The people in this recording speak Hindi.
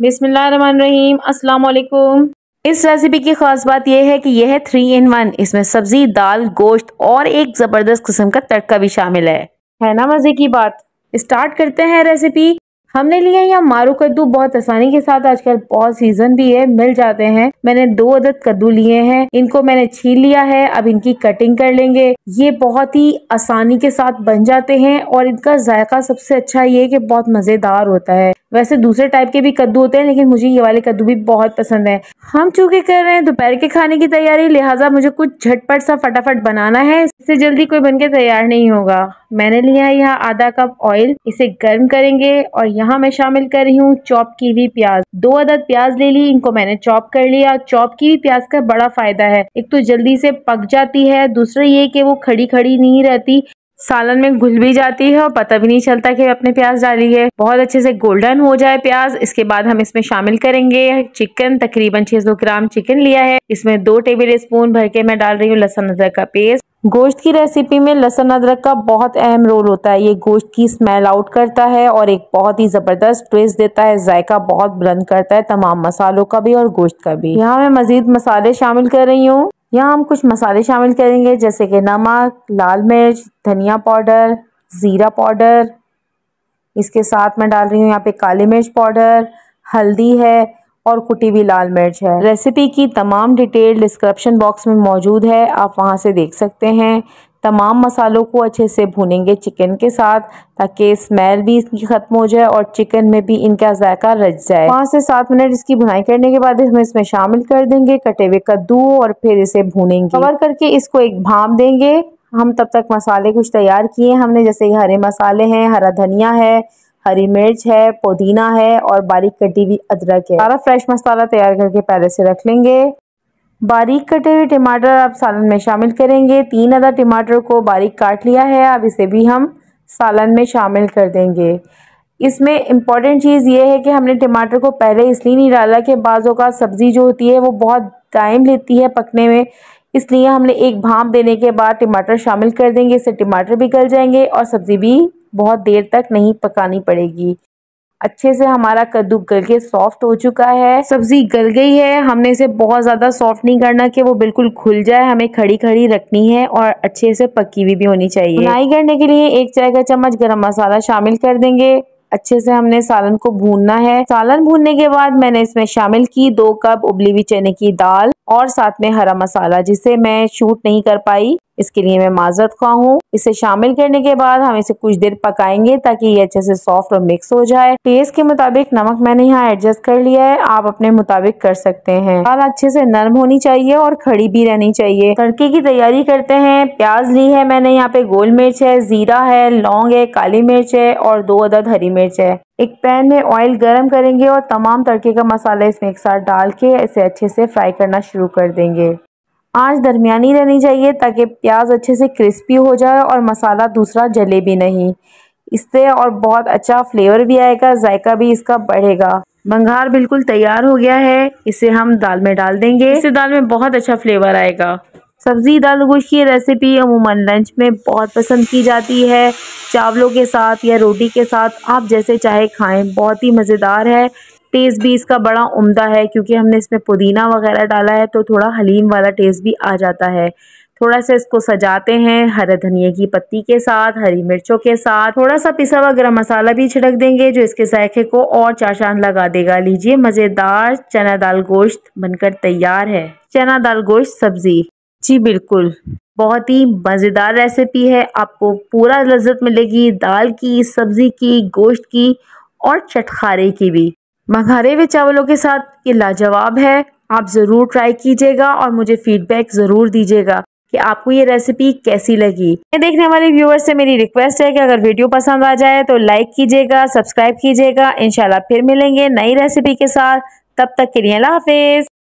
बिसमीम असलकुम इस रेसिपी की खास बात यह है कि यह है थ्री इन वन इसमें सब्जी दाल गोश्त और एक ज़बरदस्त किस्म का तड़का भी शामिल है है ना मज़े की बात स्टार्ट करते हैं रेसिपी हमने लिया यहाँ मारू कद्दू बहुत आसानी के साथ आजकल बहुत सीजन भी है मिल जाते हैं मैंने दो अदद कद्दू लिए हैं इनको मैंने छील लिया है अब इनकी कटिंग कर लेंगे ये बहुत ही आसानी के साथ बन जाते हैं और इनका जायका सबसे अच्छा ये कि बहुत मज़ेदार होता है वैसे दूसरे टाइप के भी कद्दू होते हैं लेकिन मुझे ये वाले कद्दू भी बहुत पसंद है हम चूंकि कर रहे हैं दोपहर के खाने की तैयारी लिहाजा मुझे कुछ झटपट सा फटाफट बनाना है इससे जल्दी कोई बनके तैयार नहीं होगा मैंने लिया है यहाँ आधा कप ऑयल इसे गर्म करेंगे और यहाँ मैं शामिल कर रही हूँ चॉप की हुई प्याज दो अदद प्याज ले ली इनको मैंने चॉप कर लिया चॉप की हुई प्याज का बड़ा फायदा है एक तो जल्दी से पक जाती है दूसरा ये की वो खड़ी खड़ी नहीं रहती सालन में घुल भी जाती है और पता भी नहीं चलता कि अपने प्याज डाली है बहुत अच्छे से गोल्डन हो जाए प्याज इसके बाद हम इसमें शामिल करेंगे चिकन तकरीबन 600 ग्राम चिकन लिया है इसमें दो टेबल स्पून भर के मैं डाल रही हूँ लहसुन अदरक का पेस्ट गोश्त की रेसिपी में लहसुन अदरक का बहुत अहम रोल होता है ये गोश्त की स्मेल आउट करता है और एक बहुत ही ज़बरदस्त ट्विस्ट देता है जायका बहुत बुलंद करता है तमाम मसालों का भी और गोश्त का भी यहाँ मैं मज़ीद मसाले शामिल कर रही हूँ यहाँ हम कुछ मसाले शामिल करेंगे जैसे कि नमक लाल मिर्च धनिया पाउडर ज़ीरा पाउडर इसके साथ मैं डाल रही हूँ यहाँ पे काली मिर्च पाउडर हल्दी है और कुटी हुई लाल मिर्च है रेसिपी की तमाम डिटेल डिस्क्रिप्शन बॉक्स में मौजूद है आप वहाँ से देख सकते हैं तमाम मसालों को अच्छे से भूनेंगे चिकन के साथ ताकि स्मेल भी इसकी ख़त्म हो जाए और चिकन में भी इनका जायका रच जाए पाँच से सात मिनट इसकी भुनाई करने के बाद इसमें इसमें शामिल कर देंगे कटे हुए कद्दू और फिर इसे भूनेंगे कवर करके इसको एक भाप देंगे हम तब तक मसाले कुछ तैयार किए हमने जैसे हरे मसाले हैं हरा धनिया है हरी मिर्च है पुदीना है और बारीक कटी हुई अदरक है सारा फ्रेश मसाला तैयार करके पहले से रख लेंगे बारीक कटे हुए टमाटर आप सालन में शामिल करेंगे तीन अदा टमाटर को बारीक काट लिया है अब इसे भी हम सालन में शामिल कर देंगे इसमें इम्पॉर्टेंट चीज़ ये है कि हमने टमाटर को पहले इसलिए नहीं डाला कि बाज़ों का सब्ज़ी जो होती है वो बहुत टाइम लेती है पकने में इसलिए हमने एक भाप देने के बाद टमाटर शामिल कर देंगे इससे टमाटर भी गल जाएंगे और सब्ज़ी भी बहुत देर तक नहीं पकानी पड़ेगी अच्छे से हमारा कद्दू गल के सॉफ्ट हो चुका है सब्जी गल गई है हमने इसे बहुत ज़्यादा सॉफ्ट नहीं करना कि वो बिल्कुल खुल जाए हमें खड़ी खड़ी रखनी है और अच्छे से पकी हुई भी, भी होनी चाहिए फ्राई करने के लिए एक चाय का चम्मच गरम मसाला शामिल कर देंगे अच्छे से हमने सालन को भूनना है सालन भूनने के बाद मैंने इसमें शामिल की दो कप उबली हुई चने की दाल और साथ में हरा मसाला जिसे मैं शूट नहीं कर पाई इसके लिए मैं माजरत खा हूँ इसे शामिल करने के बाद हम इसे कुछ देर पकाएंगे ताकि ये अच्छे से सॉफ्ट और मिक्स हो जाए टेस्ट के मुताबिक नमक मैंने यहाँ एडजस्ट कर लिया है आप अपने मुताबिक कर सकते हैं दाल अच्छे से नरम होनी चाहिए और खड़ी भी रहनी चाहिए तड़के की तैयारी करते हैं प्याज ली है मैंने यहाँ पे गोल मिर्च है जीरा है लौंग है काली मिर्च है और दो अदद हरी मिर्च है एक पैन में ऑयल गरम करेंगे और तमाम तड़के का मसाला इसमें एक साथ डाल के इसे अच्छे से फ्राई करना शुरू कर देंगे आंच दरमियानी रहनी चाहिए ताकि प्याज अच्छे से क्रिस्पी हो जाए और मसाला दूसरा जले भी नहीं इससे और बहुत अच्छा फ्लेवर भी आएगा जायका भी इसका बढ़ेगा बंगार बिल्कुल तैयार हो गया है इसे हम दाल में डाल देंगे इससे दाल में बहुत अच्छा फ्लेवर आएगा सब्ज़ी दाल गोश्त की रेसिपी अमूमन लंच में बहुत पसंद की जाती है चावलों के साथ या रोटी के साथ आप जैसे चाहे खाएं बहुत ही मज़ेदार है टेस्ट भी इसका बड़ा उम्दा है क्योंकि हमने इसमें पुदीना वगैरह डाला है तो थोड़ा हलीम वाला टेस्ट भी आ जाता है थोड़ा सा इसको सजाते हैं हरे धनिए की पत्ती के साथ हरी मिर्चों के साथ थोड़ा सा पिसा हुआ गरम मसाला भी छिड़क देंगे जो इसके जायके को और चाशान लगा देगा लीजिए मज़ेदार चना दाल गोश्त बनकर तैयार है चना दाल गोश्त सब्ज़ी जी बिल्कुल बहुत ही मज़ेदार रेसिपी है आपको पूरा लज्जत मिलेगी दाल की सब्ज़ी की गोश्त की और चटखारे की भी मंगारे हुए चावलों के साथ ये लाजवाब है आप ज़रूर ट्राई कीजिएगा और मुझे फीडबैक ज़रूर दीजिएगा कि आपको ये रेसिपी कैसी लगी ये देखने वाले व्यूअर्स से मेरी रिक्वेस्ट है कि अगर वीडियो पसंद आ जाए तो लाइक कीजिएगा सब्सक्राइब कीजिएगा इनशाला फिर मिलेंगे नई रेसिपी के साथ तब तक के लिए हाफिज़